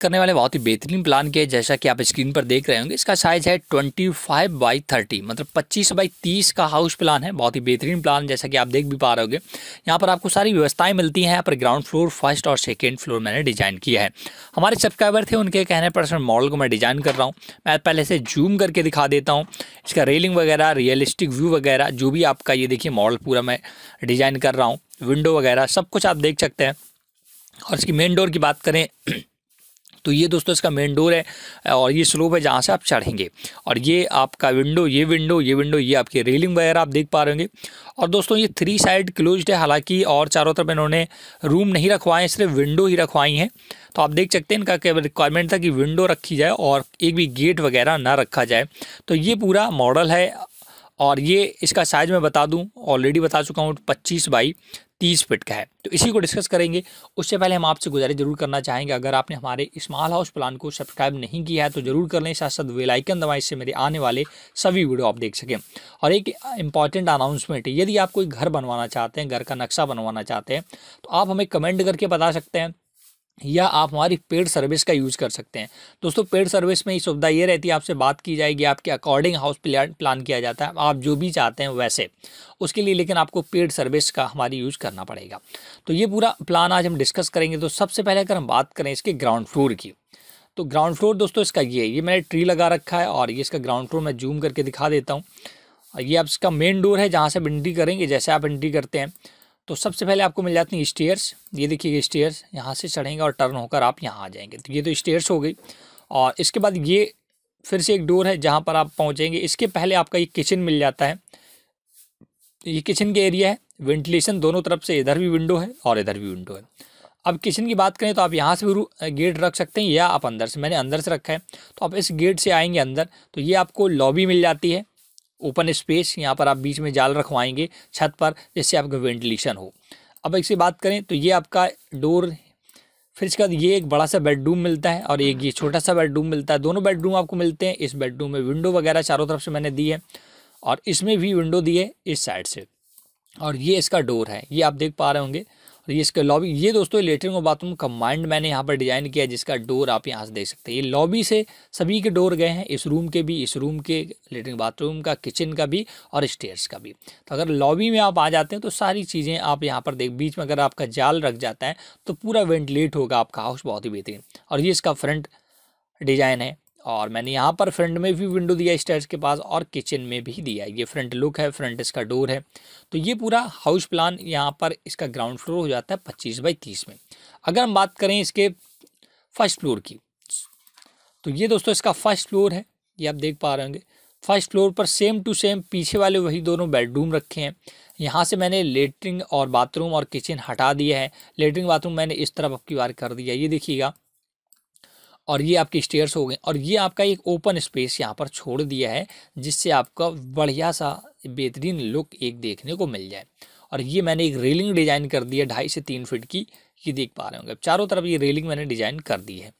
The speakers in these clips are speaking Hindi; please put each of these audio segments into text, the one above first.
करने वाले बहुत ही बेहतरीन प्लान के जैसा कि आप स्क्रीन पर देख रहे होंगे इसका साइज है 25 बाई थर्टी मतलब 25 बाई 30 का हाउस प्लान है बहुत ही बेहतरीन प्लान जैसा कि आप देख भी पा रहे होंगे यहाँ पर आपको सारी व्यवस्थाएं मिलती हैं यहाँ पर ग्राउंड फ्लोर फर्स्ट और सेकेंड फ्लोर मैंने डिजाइन किया है हमारे सब्सक्राइबर थे उनके कहने पर सर मॉडल को मैं डिजाइन कर रहा हूँ मैं पहले से जूम करके दिखा देता हूँ इसका रेलिंग वगैरह रियलिस्टिक व्यू वगैरह जो भी आपका ये देखिए मॉडल पूरा मैं डिजाइन कर रहा हूँ विंडो वगैरह सब कुछ आप देख सकते हैं और इसकी मेन डोर की बात करें तो ये दोस्तों इसका मेन डोर है और ये स्लोप है जहाँ से आप चढ़ेंगे और ये आपका विंडो ये विंडो ये विंडो ये आपकी रेलिंग वगैरह आप देख पा रहे होंगे और दोस्तों ये थ्री साइड क्लोज्ड है हालांकि और चारों तरफ इन्होंने रूम नहीं रखवाए हैं सिर्फ विंडो ही रखवाई हैं तो आप देख सकते हैं इनका रिक्वायरमेंट था कि विंडो रखी जाए और एक भी गेट वगैरह ना रखा जाए तो ये पूरा मॉडल है और ये इसका साइज़ मैं बता दूं ऑलरेडी बता चुका हूँ पच्चीस बाई तीस फिट का है तो इसी को डिस्कस करेंगे उससे पहले हम आपसे गुजारिश जरूर करना चाहेंगे अगर आपने हमारे स्मॉल हाउस प्लान को सब्सक्राइब नहीं किया है तो जरूर कर लें साथ साथ वेलाइकन दवाई इससे मेरे आने वाले सभी वीडियो आप देख सकें और एक इंपॉर्टेंट अनाउंसमेंट यदि आप कोई घर बनवाना चाहते हैं घर का नक्शा बनवाना चाहते हैं तो आप हमें कमेंट करके बता सकते हैं या आप हमारी पेड सर्विस का यूज़ कर सकते हैं दोस्तों पेड सर्विस में ये सुविधा ये रहती है आपसे बात की जाएगी आपके अकॉर्डिंग हाउस प्लान प्लान किया जाता है आप जो भी चाहते हैं वैसे उसके लिए लेकिन आपको पेड सर्विस का हमारी यूज़ करना पड़ेगा तो ये पूरा प्लान आज हम डिस्कस करेंगे तो सबसे पहले अगर हम बात करें इसके ग्राउंड फ्लोर की तो ग्राउंड फ्लोर दोस्तों इसका ये ये मैंने ट्री लगा रखा है और ये इसका ग्राउंड फ्लोर मैं जूम करके दिखा देता हूँ ये आप इसका मेन डोर है जहाँ से आप एंट्री करेंगे जैसे आप एंट्री करते हैं तो सबसे पहले आपको मिल जाती हैं स्टेयर्स ये देखिए स्टेयर्स यहाँ से चढ़ेंगे और टर्न होकर आप यहाँ आ जाएंगे तो ये तो स्टेयर्स हो गई और इसके बाद ये फिर से एक डोर है जहाँ पर आप पहुँचेंगे इसके पहले आपका ये किचन मिल जाता है ये किचन के एरिया है वेंटिलेशन दोनों तरफ से इधर भी विंडो है और इधर भी विंडो है अब किचन की बात करें तो आप यहाँ से भी गेट रख सकते हैं या आप अंदर से मैंने अंदर से रखा है तो आप इस गेट से आएंगे अंदर तो ये आपको लॉबी मिल जाती है ओपन स्पेस यहाँ पर आप बीच में जाल रखवाएंगे छत पर जिससे आपका वेंटिलेशन हो अब इसकी बात करें तो ये आपका डोर फिर इसके बाद ये एक बड़ा सा बेडरूम मिलता है और एक ये छोटा सा बेडरूम मिलता है दोनों बेडरूम आपको मिलते हैं इस बेडरूम में विंडो वगैरह चारों तरफ से मैंने दी है और इसमें भी विंडो दी है इस साइड से और ये इसका डोर है ये आप देख पा रहे होंगे ये इसका लॉबी ये दोस्तों लेटरिंग और बाथरूम माइंड मैंने यहाँ पर डिजाइन किया जिसका डोर आप यहाँ से देख सकते हैं ये लॉबी से सभी के डोर गए हैं इस रूम के भी इस रूम के लेटरिंग बाथरूम का किचन का भी और स्टेयर्स का भी तो अगर लॉबी में आप आ जाते हैं तो सारी चीज़ें आप यहाँ पर देख बीच में अगर आपका जाल रख जाता है तो पूरा वेंटिलेट होगा आपका हाउस बहुत ही बेहतरीन और ये इसका फ्रंट डिजाइन है और मैंने यहाँ पर फ्रंट में भी विंडो दिया स्टेयर्स के पास और किचन में भी दिया ये फ्रंट लुक है फ्रंट इसका डोर है तो ये पूरा हाउस प्लान यहाँ पर इसका ग्राउंड फ्लोर हो जाता है पच्चीस बाई तीस में अगर हम बात करें इसके फर्स्ट फ्लोर की तो ये दोस्तों इसका फर्स्ट फ्लोर है ये आप देख पा रहे होंगे फर्स्ट फ्लोर पर सेम टू सेम पीछे वाले वही दोनों बेडरूम रखे हैं यहाँ से मैंने लेटरिन और बाथरूम और किचन हटा दिया है लेटरिन बाथरूम मैंने इस तरफ अब की बार कर दिया ये देखिएगा और ये आपके स्टेयर्स हो गए और ये आपका एक ओपन स्पेस यहाँ पर छोड़ दिया है जिससे आपका बढ़िया सा बेहतरीन लुक एक देखने को मिल जाए और ये मैंने एक रेलिंग डिज़ाइन कर दी है ढाई से तीन फीट की ये देख पा रहे होंगे चारों तरफ ये रेलिंग मैंने डिज़ाइन कर दी है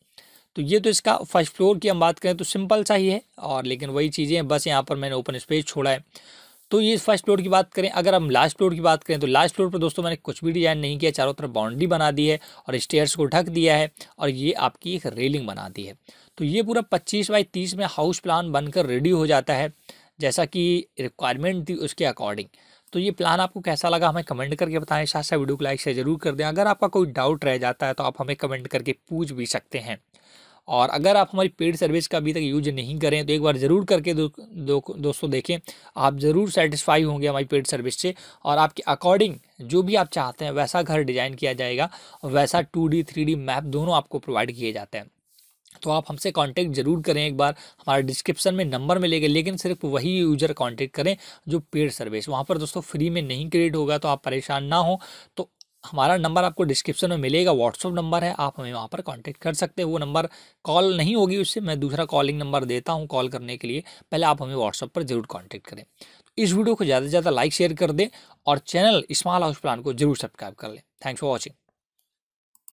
तो ये तो इसका फर्स्ट फ्लोर की हम बात करें तो सिंपल सा ही है और लेकिन वही चीज़ें बस यहाँ पर मैंने ओपन स्पेस छोड़ा है तो ये फर्स्ट फ्लोर की बात करें अगर हम लास्ट फ्लोर की बात करें तो लास्ट फ्लोर पर दोस्तों मैंने कुछ भी डिजाइन नहीं किया चारों तरफ बाउंड्री बना दी है और स्टेयर्स को ढक दिया है और ये आपकी एक रेलिंग बना दी है तो ये पूरा पच्चीस बाई तीस में हाउस प्लान बनकर रेडी हो जाता है जैसा कि रिक्वायरमेंट थी उसके अकॉर्डिंग तो ये प्लान आपको कैसा लगा हमें कमेंट करके बताएं साथ साथ वीडियो को लाइक शेयर जरूर कर दें अगर आपका कोई डाउट रह जाता है तो आप हमें कमेंट करके पूछ भी सकते हैं और अगर आप हमारी पेड सर्विस का अभी तक यूज नहीं करें तो एक बार ज़रूर करके दो, दो, दोस्तों देखें आप ज़रूर सेटिस्फाई होंगे हमारी पेड सर्विस से और आपके अकॉर्डिंग जो भी आप चाहते हैं वैसा घर डिज़ाइन किया जाएगा वैसा two D three D map दोनों आपको प्रोवाइड किए जाते हैं तो आप हमसे कांटेक्ट जरूर करें एक बार हमारे डिस्क्रिप्शन में नंबर मिलेगा लेकिन सिर्फ वही यूज़र कांटेक्ट करें जो पेड सर्विस वहाँ पर दोस्तों फ्री में नहीं क्रिएट होगा तो आप परेशान ना हो तो हमारा नंबर आपको डिस्क्रिप्शन में मिलेगा व्हाट्सअप नंबर है आप हमें वहाँ पर कांटेक्ट कर सकते हैं वो नंबर कॉल नहीं होगी उससे मैं दूसरा कॉलिंग नंबर देता हूँ कॉल करने के लिए पहले आप हमें व्हाट्सअप पर जरूर कॉन्टैक्ट करें तो इस वीडियो को ज़्यादा से ज़्यादा लाइक शेयर कर दें और चैनल स्मॉल हाउस प्लान को जरूर सब्सक्राइब कर लें थैंक्स फॉर वॉचिंग